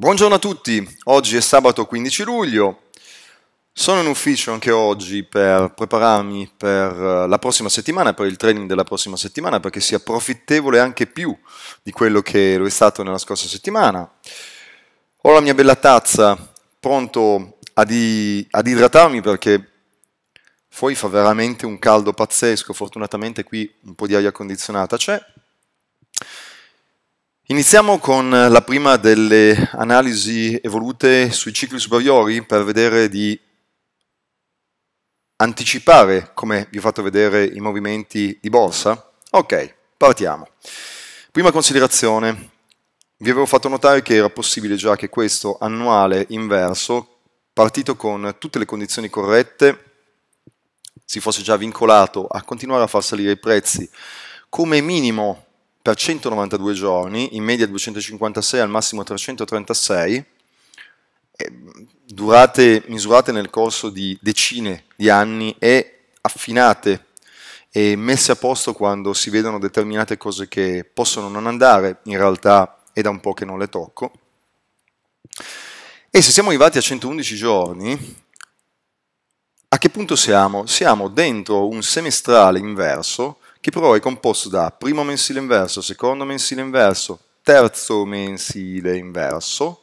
Buongiorno a tutti, oggi è sabato 15 luglio, sono in ufficio anche oggi per prepararmi per eh, la prossima settimana, per il training della prossima settimana, perché sia profittevole anche più di quello che lo è stato nella scorsa settimana. Ho la mia bella tazza pronto ad, ad idratarmi perché poi fa veramente un caldo pazzesco, fortunatamente qui un po' di aria condizionata c'è. Iniziamo con eh, la prima delle analisi evolute sui cicli superiori per vedere di anticipare, come vi ho fatto vedere, i movimenti di borsa. Ok, partiamo. Prima considerazione, vi avevo fatto notare che era possibile già che questo annuale inverso, partito con tutte le condizioni corrette, si fosse già vincolato a continuare a far salire i prezzi come minimo per 192 giorni, in media 256 al massimo 336, mm, durate, misurate nel corso di decine di anni e affinate e messe a posto quando si vedono determinate cose che possono non andare, in realtà è da un po' che non le tocco. E se siamo arrivati a 111 giorni, a che punto siamo? Siamo dentro un semestrale inverso che però è composto da primo mensile inverso, secondo mensile inverso, terzo mensile inverso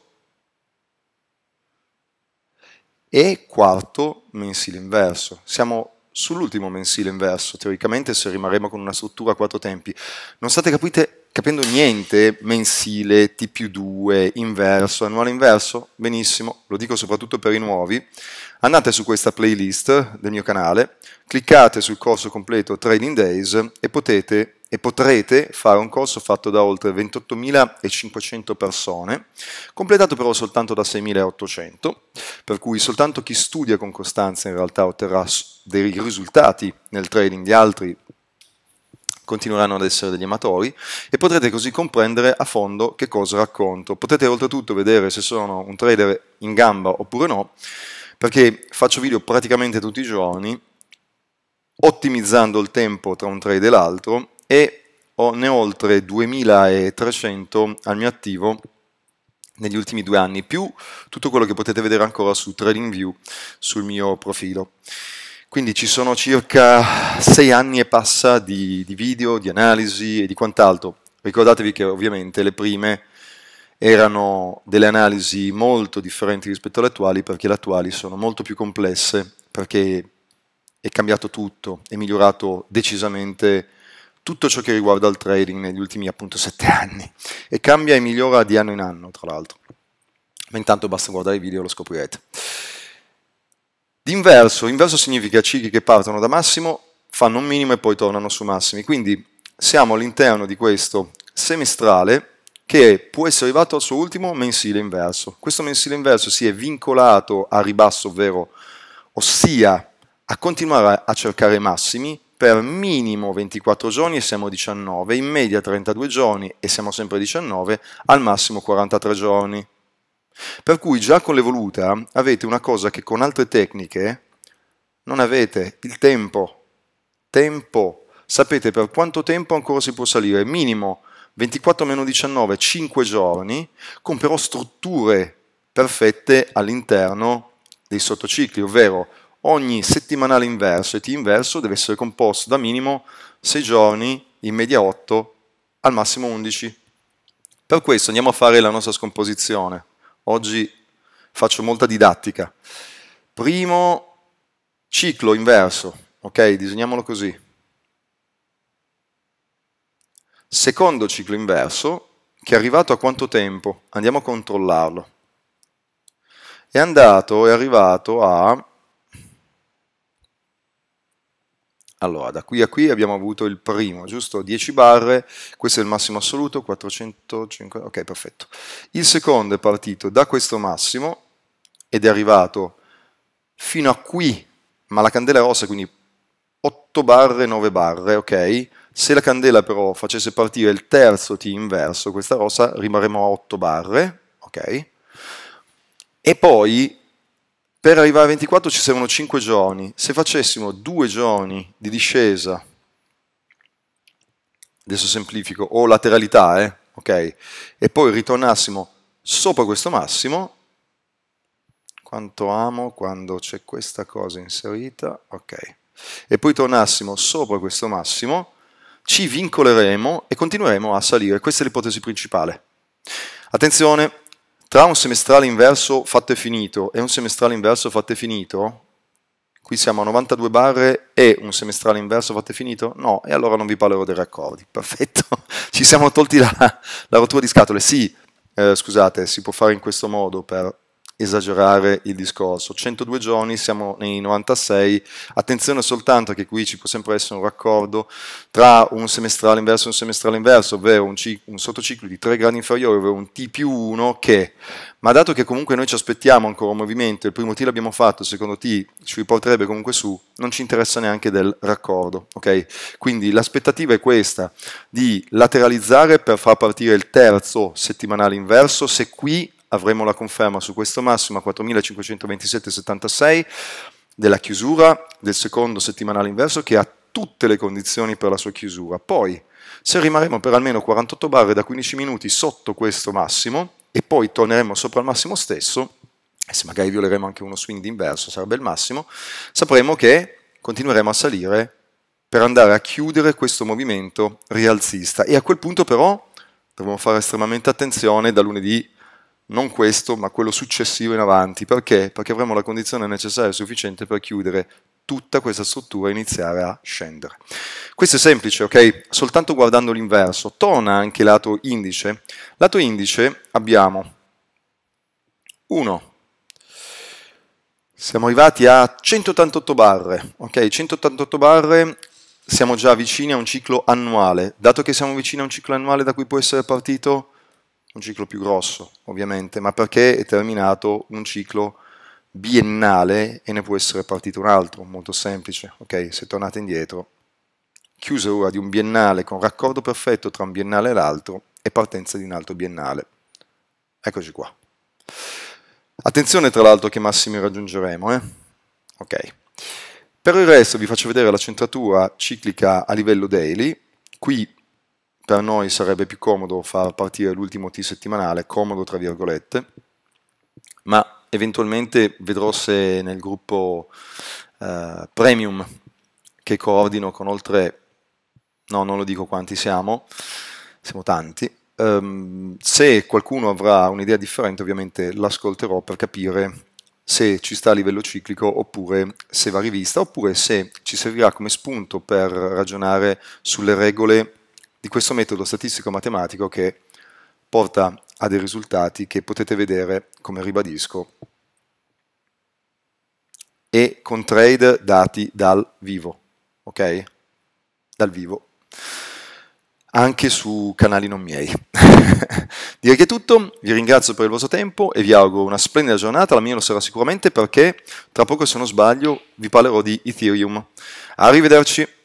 e quarto mensile inverso. Siamo sull'ultimo mensile inverso, teoricamente se rimarremo con una struttura a quattro tempi. Non state capite capendo niente, mensile, T più 2, inverso, annuale inverso, benissimo, lo dico soprattutto per i nuovi, andate su questa playlist del mio canale, cliccate sul corso completo Trading Days e potete e potrete fare un corso fatto da oltre 28.500 persone, completato però soltanto da 6.800, per cui soltanto chi studia con costanza in realtà otterrà dei risultati nel trading di altri continueranno ad essere degli amatori e potrete così comprendere a fondo che cosa racconto. Potete oltretutto vedere se sono un trader in gamba oppure no, perché faccio video praticamente tutti i giorni, ottimizzando il tempo tra un trade e l'altro e ho, ne ho oltre 2300 al mio attivo negli ultimi due anni, più tutto quello che potete vedere ancora su TradingView sul mio profilo. Quindi ci sono circa sei anni e passa di, di video, di analisi e di quant'altro. Ricordatevi che ovviamente le prime erano delle analisi molto differenti rispetto alle attuali perché le attuali sono molto più complesse perché è cambiato tutto, è migliorato decisamente tutto ciò che riguarda il trading negli ultimi appunto sette anni e cambia e migliora di anno in anno tra l'altro. Ma intanto basta guardare i video e lo scoprirete. D'inverso, inverso significa cicli che partono da massimo, fanno un minimo e poi tornano su massimi. Quindi siamo all'interno di questo semestrale che può essere arrivato al suo ultimo mensile inverso. Questo mensile inverso si è vincolato a ribasso, ovvero ossia a continuare a cercare massimi per minimo 24 giorni e siamo 19, in media 32 giorni e siamo sempre 19, al massimo 43 giorni. Per cui già con l'evoluta avete una cosa che con altre tecniche non avete, il tempo. Tempo. Sapete per quanto tempo ancora si può salire, minimo 24-19, 5 giorni, con però strutture perfette all'interno dei sottocicli, ovvero ogni settimanale inverso e T inverso deve essere composto da minimo 6 giorni, in media 8, al massimo 11. Per questo andiamo a fare la nostra scomposizione. Oggi faccio molta didattica. Primo ciclo inverso, ok? Disegniamolo così. Secondo ciclo inverso, che è arrivato a quanto tempo? Andiamo a controllarlo. È andato, è arrivato a Allora, da qui a qui abbiamo avuto il primo, giusto? 10 barre, questo è il massimo assoluto, 405, ok, perfetto. Il secondo è partito da questo massimo ed è arrivato fino a qui, ma la candela è rossa, quindi 8 barre, 9 barre, ok? Se la candela però facesse partire il terzo T inverso, questa rossa, rimarremo a 8 barre, ok? E poi per arrivare a 24 ci servono 5 giorni. Se facessimo 2 giorni di discesa, adesso semplifico, o lateralità, eh? ok? E poi ritornassimo sopra questo massimo, quanto amo quando c'è questa cosa inserita, ok? E poi tornassimo sopra questo massimo, ci vincoleremo e continueremo a salire. Questa è l'ipotesi principale. Attenzione, tra un semestrale inverso fatto e finito e un semestrale inverso fatto e finito, qui siamo a 92 barre e un semestrale inverso fatto e finito? No, e allora non vi parlerò dei raccordi. Perfetto, ci siamo tolti la, la rottura di scatole. Sì, eh, scusate, si può fare in questo modo per esagerare il discorso. 102 giorni, siamo nei 96, attenzione soltanto che qui ci può sempre essere un raccordo tra un semestrale inverso e un semestrale inverso, ovvero un, un sottociclo di 3 gradi inferiori, ovvero un T più 1 che, ma dato che comunque noi ci aspettiamo ancora un movimento, il primo T l'abbiamo fatto, il secondo T ci riporterebbe comunque su, non ci interessa neanche del raccordo, ok? Quindi l'aspettativa è questa, di lateralizzare per far partire il terzo settimanale inverso, se qui avremo la conferma su questo massimo a 4527,76 della chiusura del secondo settimanale inverso che ha tutte le condizioni per la sua chiusura. Poi, se rimarremo per almeno 48 barre da 15 minuti sotto questo massimo e poi torneremo sopra il massimo stesso, e se magari violeremo anche uno swing inverso, sarebbe il massimo, sapremo che continueremo a salire per andare a chiudere questo movimento rialzista. E a quel punto però dovremo fare estremamente attenzione da lunedì non questo, ma quello successivo in avanti. Perché? Perché avremo la condizione necessaria e sufficiente per chiudere tutta questa struttura e iniziare a scendere. Questo è semplice, ok? Soltanto guardando l'inverso. Torna anche lato indice. Lato indice abbiamo 1. Siamo arrivati a 188 barre, ok? 188 barre siamo già vicini a un ciclo annuale. Dato che siamo vicini a un ciclo annuale da cui può essere partito un ciclo più grosso ovviamente, ma perché è terminato un ciclo biennale e ne può essere partito un altro, molto semplice, ok? Se tornate indietro, chiusura di un biennale con raccordo perfetto tra un biennale e l'altro e partenza di un altro biennale. Eccoci qua. Attenzione tra l'altro che massimi raggiungeremo, eh? Ok. Per il resto vi faccio vedere la centratura ciclica a livello daily, qui per noi sarebbe più comodo far partire l'ultimo T settimanale, comodo tra virgolette, ma eventualmente vedrò se nel gruppo eh, premium che coordino con oltre, no non lo dico quanti siamo, siamo tanti, ehm, se qualcuno avrà un'idea differente ovviamente l'ascolterò per capire se ci sta a livello ciclico oppure se va rivista oppure se ci servirà come spunto per ragionare sulle regole di questo metodo statistico-matematico che porta a dei risultati che potete vedere, come ribadisco, e con trade dati dal vivo, ok? Dal vivo, anche su canali non miei. Direi che è tutto, vi ringrazio per il vostro tempo e vi auguro una splendida giornata, la mia lo sarà sicuramente perché tra poco se non sbaglio vi parlerò di Ethereum. Arrivederci!